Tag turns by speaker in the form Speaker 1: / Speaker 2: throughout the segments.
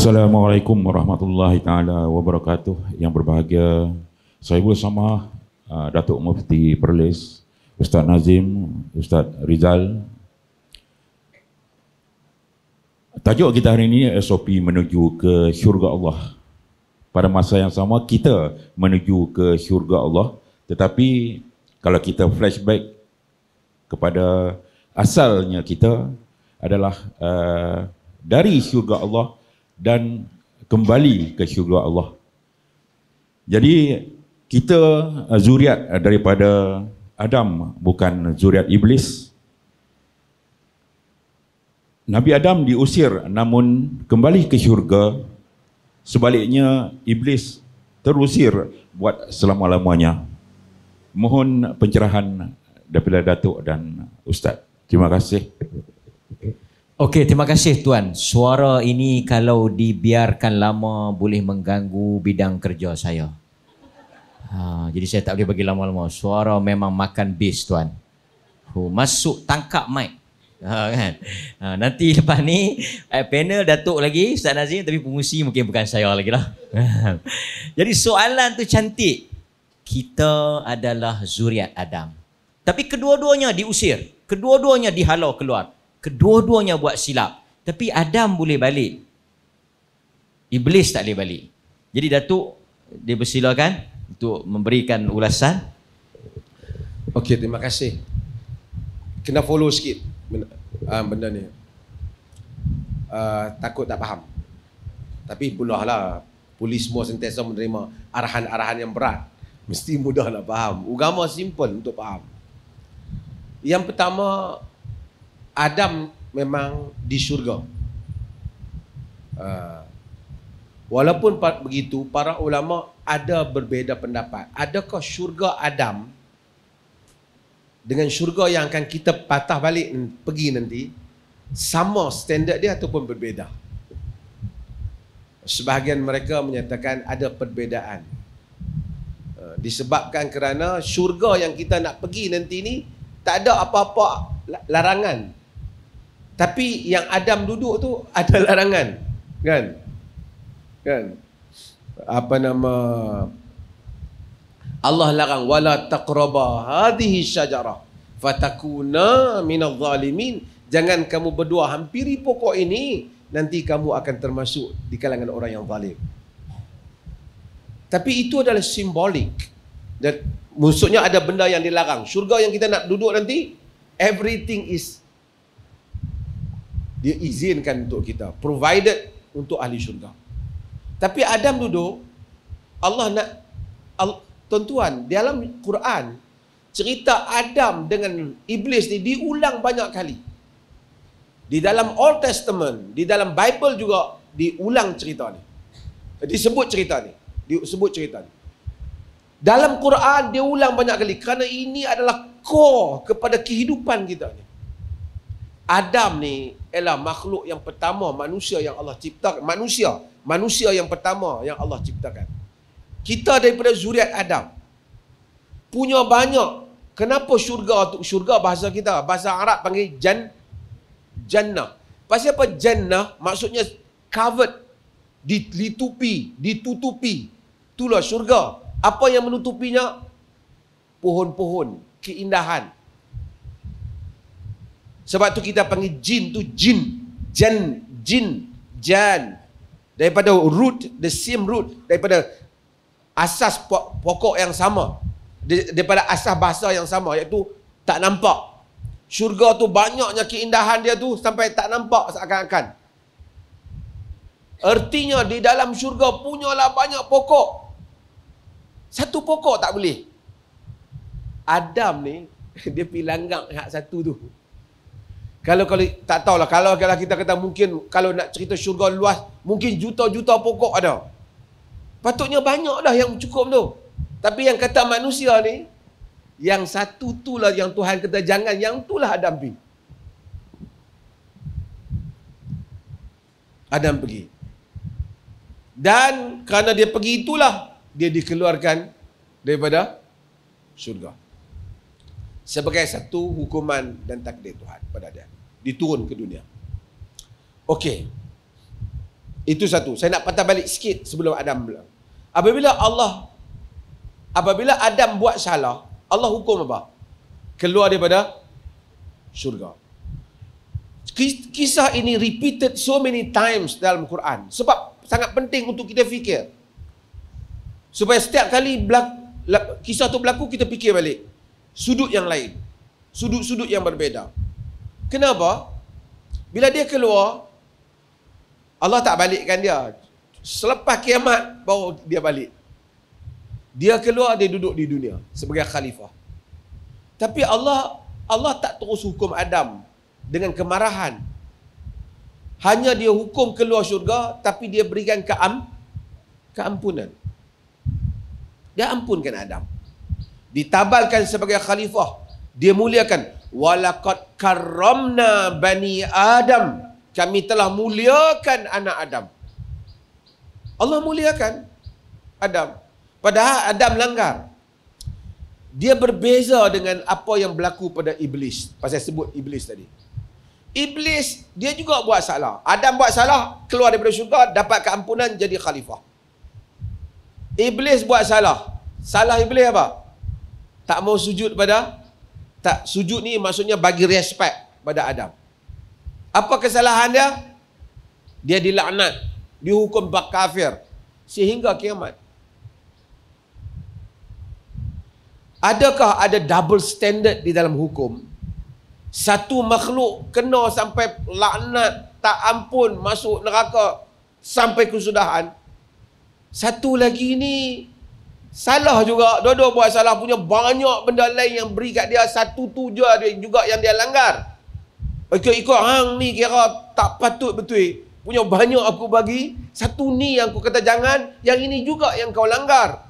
Speaker 1: Assalamualaikum warahmatullahi taala wabarakatuh. Yang berbahagia Sohibul Sama ah, Datuk Mufti Perlis, Ustaz Nazim, Ustaz Rizal. Tajuk kita hari ini SOP menuju ke syurga Allah. Pada masa yang sama kita menuju ke syurga Allah, tetapi kalau kita flashback kepada asalnya kita adalah uh, dari syurga Allah dan kembali ke syurga Allah. Jadi kita uh, zuriat daripada Adam bukan zuriat iblis. Nabi Adam diusir namun kembali ke syurga. Sebaliknya iblis terusir buat selama-lamanya. Mohon pencerahan daripada Datuk dan Ustaz. Terima kasih. Okey, terima kasih tuan. Suara ini kalau dibiarkan lama boleh mengganggu bidang kerja saya. Ha, jadi saya tak boleh bagi lama-lama. Suara memang makan bis tuan. Hu, masuk tangkap mic. Ha, kan? Ha, nanti lepas ni eh, panel datuk lagi Ustaz Nazim tapi pengusi mungkin bukan saya lagi lah. jadi soalan tu cantik. Kita adalah zuriat Adam. Tapi kedua-duanya diusir. Kedua-duanya dihalau keluar kedua-duanya buat silap tapi Adam boleh balik Iblis tak boleh balik jadi Datuk dia bersilakan untuk memberikan ulasan ok terima kasih kena follow sikit benda, uh, benda ni uh, takut tak faham tapi pulah lah polis semua sentiasa menerima arahan-arahan yang berat mesti mudah nak faham agama simple untuk faham yang pertama Adam memang di syurga. Uh, walaupun begitu, para ulama ada berbeza pendapat. Adakah syurga Adam dengan syurga yang akan kita patah balik pergi nanti sama standard dia ataupun berbeza? Sebahagian mereka menyatakan ada perbezaan. Ah, disebabkan kerana syurga yang kita nak pergi nanti ni tak ada apa-apa larangan tapi yang Adam duduk tu ada larangan. Kan? Kan? Apa nama Allah larang wala taqraba hadhihi syajarah fatakuna minadh zalimin. Jangan kamu berdua hampiri pokok ini nanti kamu akan termasuk di kalangan orang yang zalim. Tapi itu adalah simbolik. Dan musuhnya ada benda yang dilarang. Syurga yang kita nak duduk nanti, everything is dia izinkan untuk kita provided untuk ahli syurga tapi Adam duduk Allah nak tuan-tuan dalam Quran cerita Adam dengan iblis ni diulang banyak kali di dalam Old Testament di dalam Bible juga diulang cerita ni disebut cerita ni disebut cerita ni dalam Quran dia ulang banyak kali kerana ini adalah core kepada kehidupan kita ni Adam ni ialah makhluk yang pertama manusia yang Allah cipta. Manusia. Manusia yang pertama yang Allah ciptakan. Kita daripada zuriat Adam. Punya banyak. Kenapa syurga tu? Syurga bahasa kita. Bahasa Arab panggil jan, jannah. Pasal apa jannah? Maksudnya covered. Ditutupi. Ditutupi. Itulah syurga. Apa yang menutupinya? Pohon-pohon. Keindahan. Sebab tu kita panggil jin tu jin. Jan, jin, jan. Daripada root, the same root. Daripada asas pokok yang sama. Daripada asas bahasa yang sama iaitu tak nampak. Syurga tu banyaknya keindahan dia tu sampai tak nampak seakan-akan. Artinya di dalam syurga punyalah banyak pokok. Satu pokok tak boleh. Adam ni dia pergi langgang hak satu tu. Kalau kalau tak tahulah kalau kalau kita kata mungkin kalau nak cerita syurga luas mungkin juta-juta pokok ada. Patutnya banyak dah yang cukup tu. Tapi yang kata manusia ni yang satu tu lah yang Tuhan kata jangan yang tu lah Adam pergi. Adam pergi. Dan kerana dia pergi itulah dia dikeluarkan daripada syurga sebagai satu hukuman dan takdir Tuhan pada dia diturun ke dunia okey itu satu saya nak patah balik sikit sebelum Adam pula apabila Allah apabila Adam buat salah Allah hukum apa keluar daripada syurga kisah ini repeated so many times dalam Quran sebab sangat penting untuk kita fikir supaya setiap kali kisah tu berlaku kita fikir balik sudut yang lain sudut-sudut yang berbeza kenapa bila dia keluar Allah tak balikkan dia selepas kiamat baru dia balik dia keluar dia duduk di dunia sebagai khalifah tapi Allah Allah tak terus hukum Adam dengan kemarahan hanya dia hukum keluar syurga tapi dia berikan keam keampunan dia ampunkan Adam ditabalkan sebagai khalifah dia muliakan walaqad karramna bani adam kami telah muliakan anak adam Allah muliakan Adam padahal Adam langgar dia berbeza dengan apa yang berlaku pada iblis pasal sebut iblis tadi iblis dia juga buat salah Adam buat salah keluar daripada syurga dapat keampunan jadi khalifah iblis buat salah salah iblis apa tak mau sujud pada tak sujud ni maksudnya bagi respect pada Adam. Apa kesalahan dia? Dia dilaknat, dihukum bak kafir sehingga kiamat. Adakah ada double standard di dalam hukum? Satu makhluk kena sampai laknat tak ampun masuk neraka sampai kesudahan. Satu lagi ni Salah juga, dua-dua buat salah punya banyak benda lain yang beri kat dia satu tu je dia juga yang dia langgar. Ikut-ikut hang ni kira tak patut betul. Punya banyak aku bagi, satu ni yang aku kata jangan, yang ini juga yang kau langgar.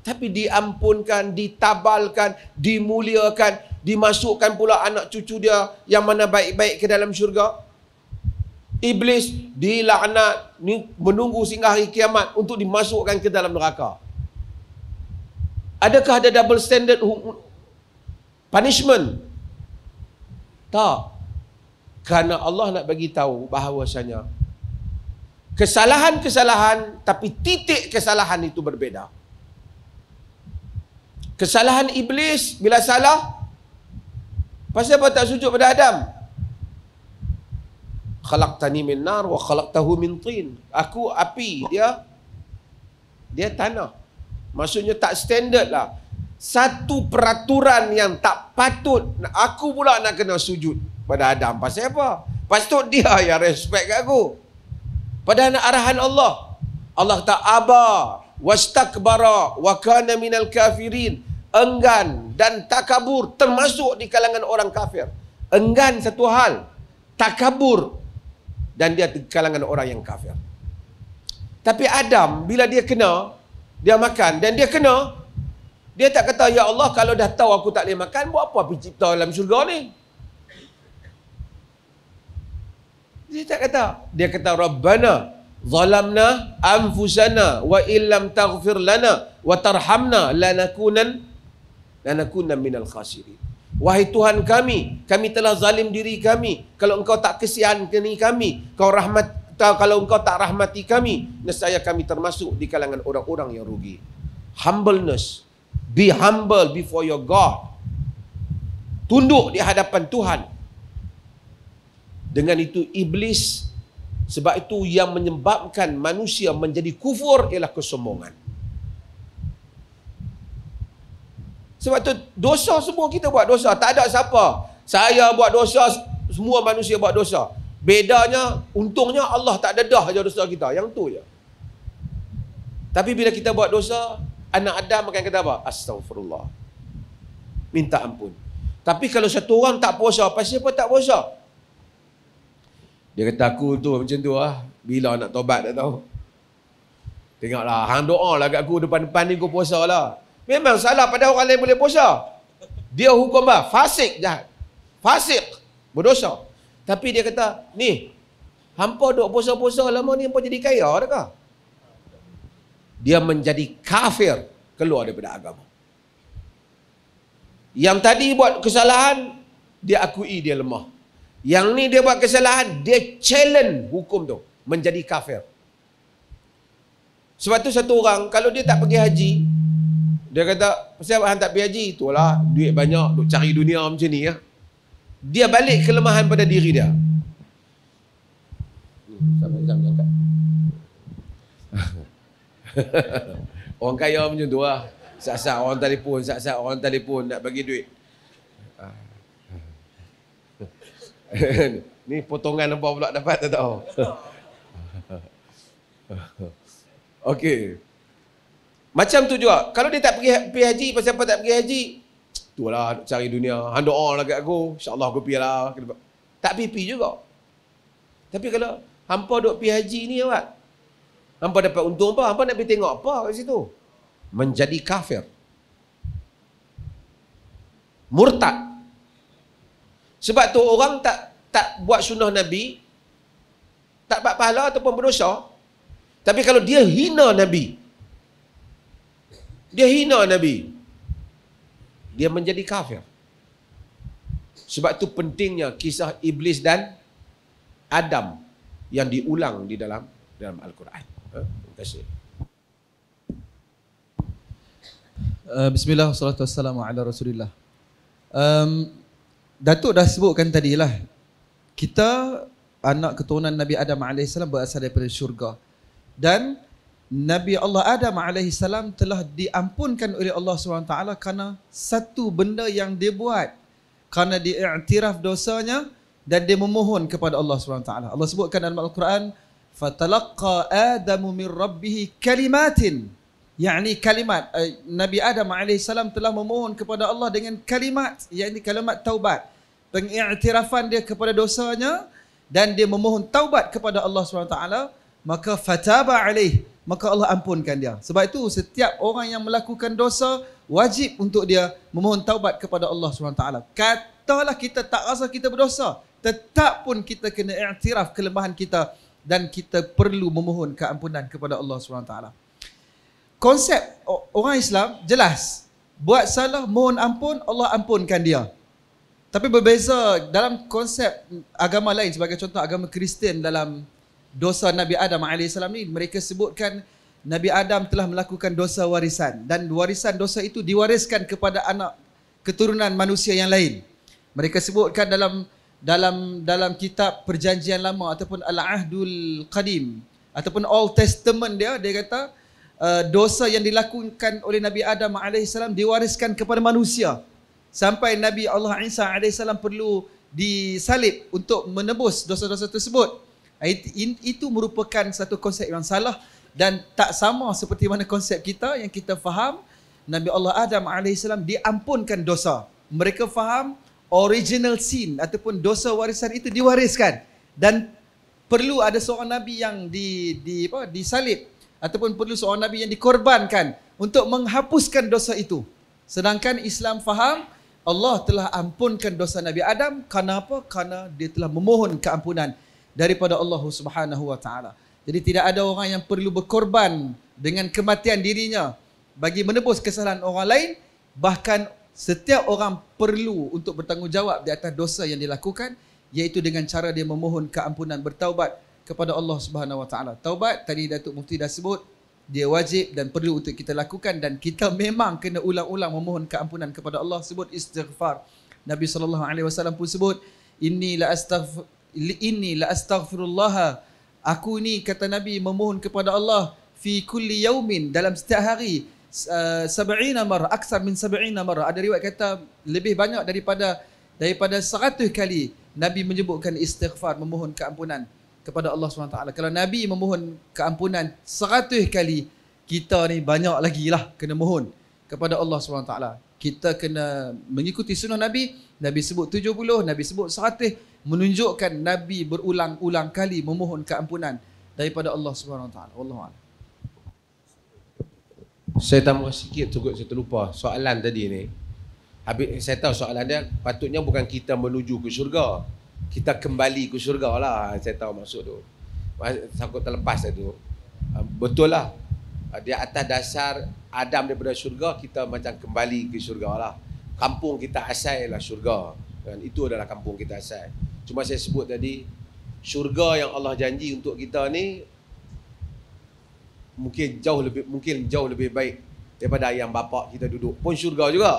Speaker 1: Tapi diampunkan, ditabalkan, dimuliakan, dimasukkan pula anak cucu dia yang mana baik-baik ke dalam syurga. Iblis dilaknat, menunggu sehingga hari kiamat untuk dimasukkan ke dalam neraka. Adakah ada double standard punishment? Tak. Kerana Allah nak bagi tahu bahawasanya kesalahan-kesalahan tapi titik kesalahan itu berbeza. Kesalahan iblis bila salah pasti apa tak sujud pada Adam? Khalaqtani min nar wa khalaqtahu min tin. Aku api dia dia tanah. Maksudnya tak standard lah. Satu peraturan yang tak patut aku pula nak kena sujud pada Adam. Pasal apa? Pastu dia yang respect kat aku. Padahal nak arahan Allah. Allah tak abah. Wastakbara wa kana minal kafirin. Enggan dan takabur termasuk di kalangan orang kafir. Enggan satu hal. Takabur dan dia di kalangan orang yang kafir. Tapi Adam bila dia kena dia makan dan dia kena dia tak kata ya Allah kalau dah tahu aku tak boleh makan buat apa aku cipta dalam syurga ni dia tak kata dia kata rabbana zalamna anfusana wa illam taghfir lana wa tarhamna lanakunan lanakunna minal khasiri. Wahai Tuhan kami, kami telah zalim diri kami. Kalau engkau tak kesian kini kami, kau rahmat kalau engkau tak rahmati kami nescaya kami termasuk di kalangan orang-orang yang rugi humbleness be humble before your god tunduk di hadapan Tuhan dengan itu iblis sebab itu yang menyebabkan manusia menjadi kufur ialah kesombongan sebab itu dosa semua kita buat dosa tak ada siapa saya buat dosa semua manusia buat dosa Bedanya, untungnya Allah tak dedah je dosa kita. Yang tu je. Tapi bila kita buat dosa, anak Adam akan kata apa? Astagfirullah. Minta ampun. Tapi kalau satu orang tak puasa, pasti siapa tak puasa? Dia kata aku tu macam tu lah. Bila nak tobat tak tahu. Tengoklah, hang doa lah kat aku depan-depan ni kau puasa lah. Memang salah pada orang lain boleh puasa. Dia hukum apa? Fasik jahat. Fasik. Berdosa. Berdosa. Tapi dia kata, ni, hampa duk puasa-puasa lama ni hampa jadi kaya kah? Dia menjadi kafir keluar daripada agama. Yang tadi buat kesalahan, dia akui dia lemah. Yang ni dia buat kesalahan, dia challenge hukum tu menjadi kafir. Sebab tu satu orang, kalau dia tak pergi haji, dia kata, pasal abang tak pergi haji? Itulah, duit banyak, duk cari dunia macam ni. Ya dia balik kelemahan pada diri dia. orang kaya macam tu lah. Saksa orang telefon, saksa orang telefon nak bagi duit. Ni potongan apa pula dapat tak tahu. Okey. Macam tu juga. Kalau dia tak pergi, ha-, pergi haji, pasal apa tak pergi haji? itulah cari dunia. Han doa lah kat aku. InsyaAllah aku pergi lah. Tak pergi, pergi juga. Tapi kalau hampa duk pergi haji ni awak. Hampa dapat untung apa? Hampa nak pergi tengok apa kat situ? Menjadi kafir. Murtad. Sebab tu orang tak tak buat sunnah Nabi. Tak dapat pahala ataupun berdosa. Tapi kalau dia hina Nabi. Dia hina Nabi dia menjadi kafir. Sebab itu pentingnya kisah iblis dan Adam yang diulang di dalam dalam Al-Quran. Ha? Terima kasih.
Speaker 2: Uh, Bismillah, salatu wassalamu ala rasulillah. Um, Datuk dah sebutkan lah. kita anak keturunan Nabi Adam AS berasal daripada syurga. Dan Nabi Allah Adam alaihi salam telah diampunkan oleh Allah SWT kerana satu benda yang dia buat kerana dia iktiraf dosanya dan dia memohon kepada Allah SWT. Allah sebutkan dalam Al-Quran فَتَلَقَّى آدَمُ مِنْ رَبِّهِ كَلِمَاتٍ yakni kalimat eh, Nabi Adam alaihi salam telah memohon kepada Allah dengan kalimat yakni kalimat taubat pengiktirafan dia kepada dosanya dan dia memohon taubat kepada Allah SWT maka fataba alaihi maka Allah ampunkan dia. Sebab itu setiap orang yang melakukan dosa wajib untuk dia memohon taubat kepada Allah SWT. Katalah kita tak rasa kita berdosa, tetap pun kita kena iktiraf kelemahan kita dan kita perlu memohon keampunan kepada Allah SWT. Konsep orang Islam jelas. Buat salah, mohon ampun, Allah ampunkan dia. Tapi berbeza dalam konsep agama lain sebagai contoh agama Kristian dalam dosa Nabi Adam AS ni mereka sebutkan Nabi Adam telah melakukan dosa warisan dan warisan dosa itu diwariskan kepada anak keturunan manusia yang lain. Mereka sebutkan dalam dalam dalam kitab perjanjian lama ataupun al-ahdul qadim ataupun old testament dia dia kata uh, dosa yang dilakukan oleh Nabi Adam AS diwariskan kepada manusia sampai Nabi Allah Isa AS perlu disalib untuk menebus dosa-dosa tersebut. It, in, itu merupakan satu konsep yang salah dan tak sama seperti mana konsep kita yang kita faham Nabi Allah Adam AS diampunkan dosa. Mereka faham original sin ataupun dosa warisan itu diwariskan dan perlu ada seorang nabi yang di di apa disalib ataupun perlu seorang nabi yang dikorbankan untuk menghapuskan dosa itu. Sedangkan Islam faham Allah telah ampunkan dosa Nabi Adam kerana apa? Kerana dia telah memohon keampunan daripada Allah Subhanahu wa taala. Jadi tidak ada orang yang perlu berkorban dengan kematian dirinya bagi menebus kesalahan orang lain, bahkan setiap orang perlu untuk bertanggungjawab di atas dosa yang dilakukan iaitu dengan cara dia memohon keampunan bertaubat kepada Allah Subhanahu wa taala. Taubat tadi Datuk Mufti dah sebut dia wajib dan perlu untuk kita lakukan dan kita memang kena ulang-ulang memohon keampunan kepada Allah sebut istighfar. Nabi sallallahu alaihi wasallam pun sebut inni la astaghfir inni la astaghfirullah aku ni kata nabi memohon kepada Allah fi kulli yaumin dalam setiap hari uh, eh, 70 aksar min 70 marah ada riwayat kata lebih banyak daripada daripada 100 kali nabi menyebutkan istighfar memohon keampunan kepada Allah SWT. Kalau Nabi memohon keampunan seratus kali, kita ni banyak lagi lah kena mohon kepada Allah SWT kita kena mengikuti sunnah Nabi. Nabi sebut 70, Nabi sebut 100 menunjukkan Nabi berulang-ulang kali memohon keampunan daripada Allah Subhanahu taala. Allahu a'lam.
Speaker 1: Saya tambah sikit cukup saya terlupa soalan tadi ni. Habis saya tahu soalan dia patutnya bukan kita menuju ke syurga. Kita kembali ke syurga lah saya tahu maksud tu. Takut terlepas lah tu. Ah, betul lah. Eh, di atas dasar Adam daripada syurga kita macam kembali ke syurga lah kampung kita asal lah syurga dan itu adalah kampung kita asal cuma saya sebut tadi syurga yang Allah janji untuk kita ni mungkin jauh lebih mungkin jauh lebih baik daripada yang bapak kita duduk pun syurga juga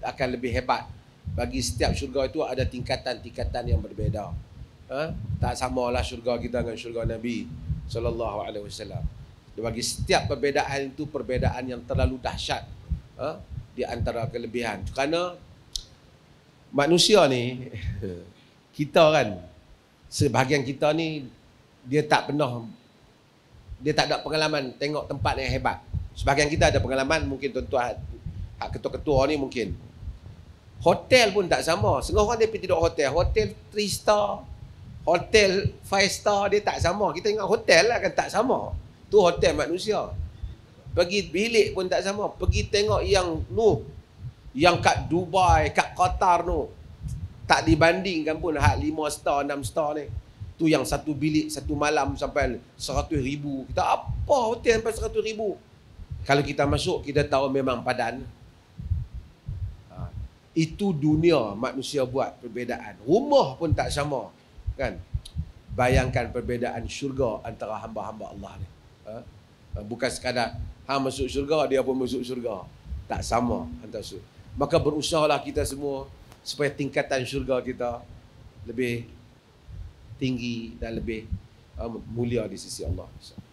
Speaker 1: akan lebih hebat bagi setiap syurga itu ada tingkatan-tingkatan yang berbeza ha? tak samalah syurga kita dengan syurga Nabi sallallahu alaihi wasallam dia bagi setiap perbezaan itu perbezaan yang terlalu dahsyat ha? di antara kelebihan. Kerana manusia ni kita kan sebahagian kita ni dia tak pernah dia tak ada pengalaman tengok tempat yang hebat. Sebahagian kita ada pengalaman mungkin tuan-tuan hak ketua-ketua ni mungkin hotel pun tak sama. Setengah orang dia pergi tidur hotel, hotel 3 star, hotel 5 star dia tak sama. Kita ingat hotel akan lah tak sama. Tu hotel manusia. Pergi bilik pun tak sama. Pergi tengok yang nu, Yang kat Dubai, kat Qatar nu, Tak dibandingkan pun hak 5 star, 6 star ni. Tu yang satu bilik, satu malam sampai 100 ribu. Kita apa hotel sampai 100 ribu? Kalau kita masuk, kita tahu memang padan. Ha. Itu dunia manusia buat perbezaan. Rumah pun tak sama. Kan? Bayangkan perbezaan syurga antara hamba-hamba Allah ni. Ha? ha? Bukan sekadar ha masuk syurga, dia pun masuk syurga. Tak sama antara syurga. Maka berusahalah kita semua supaya tingkatan syurga kita lebih tinggi dan lebih uh, mulia di sisi Allah. InsyaAllah.